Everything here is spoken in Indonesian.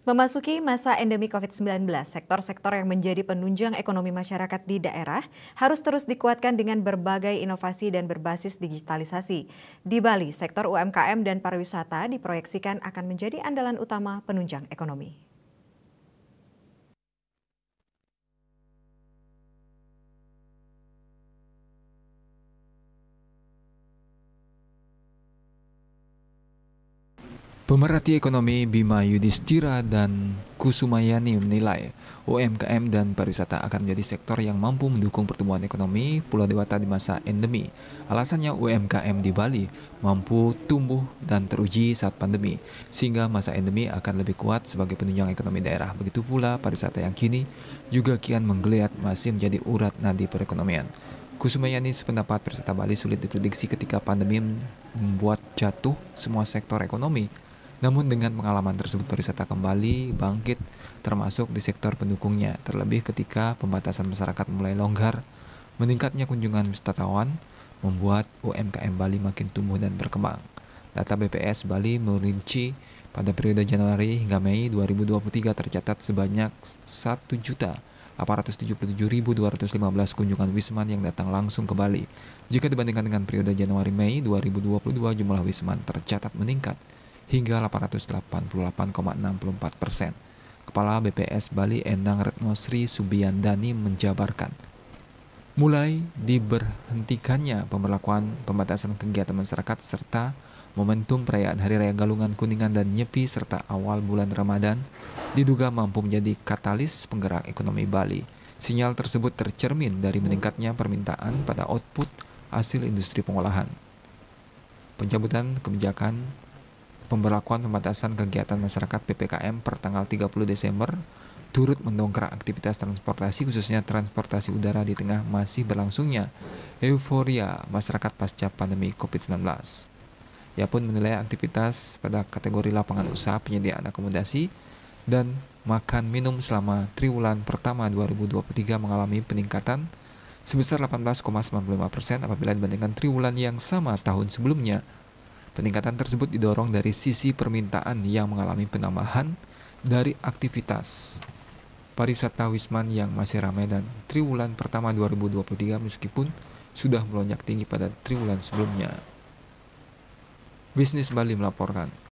Memasuki masa endemi COVID-19, sektor-sektor yang menjadi penunjang ekonomi masyarakat di daerah harus terus dikuatkan dengan berbagai inovasi dan berbasis digitalisasi. Di Bali, sektor UMKM dan pariwisata diproyeksikan akan menjadi andalan utama penunjang ekonomi. Pemerhati ekonomi Bima Yudhistira dan Kusumayani menilai UMKM dan pariwisata akan menjadi sektor yang mampu mendukung pertumbuhan ekonomi Pulau Dewata di masa endemi. Alasannya UMKM di Bali mampu tumbuh dan teruji saat pandemi, sehingga masa endemi akan lebih kuat sebagai penunjang ekonomi daerah. Begitu pula pariwisata yang kini juga kian menggeliat masih menjadi urat nadi perekonomian. Kusumayani sependapat pariwisata Bali sulit diprediksi ketika pandemi membuat jatuh semua sektor ekonomi namun dengan pengalaman tersebut pariwisata kembali bangkit termasuk di sektor pendukungnya, terlebih ketika pembatasan masyarakat mulai longgar, meningkatnya kunjungan wisatawan membuat UMKM Bali makin tumbuh dan berkembang. Data BPS Bali merinci pada periode Januari hingga Mei 2023 tercatat sebanyak 1 juta 877.215 kunjungan Wisman yang datang langsung ke Bali. Jika dibandingkan dengan periode Januari-Mei 2022, jumlah Wisman tercatat meningkat hingga 888,64 persen. Kepala BPS Bali Endang Retno Sri Subiandani menjabarkan, mulai diberhentikannya pemberlakuan pembatasan kegiatan masyarakat serta momentum perayaan Hari Raya Galungan Kuningan dan Nyepi serta awal bulan Ramadan diduga mampu menjadi katalis penggerak ekonomi Bali. Sinyal tersebut tercermin dari meningkatnya permintaan pada output hasil industri pengolahan. Pencabutan kebijakan pemberlakuan pembatasan kegiatan masyarakat PPKM per tanggal 30 Desember turut mendongkrak aktivitas transportasi khususnya transportasi udara di tengah masih berlangsungnya euforia masyarakat pasca pandemi COVID-19. Ia pun menilai aktivitas pada kategori lapangan usaha penyediaan akomodasi dan makan minum selama triwulan pertama 2023 mengalami peningkatan sebesar 18,95% apabila dibandingkan triwulan yang sama tahun sebelumnya Peningkatan tersebut didorong dari sisi permintaan yang mengalami penambahan dari aktivitas pariwisata Wisman yang masih ramai dan triwulan pertama 2023 meskipun sudah melonjak tinggi pada triwulan sebelumnya. Bisnis Bali melaporkan.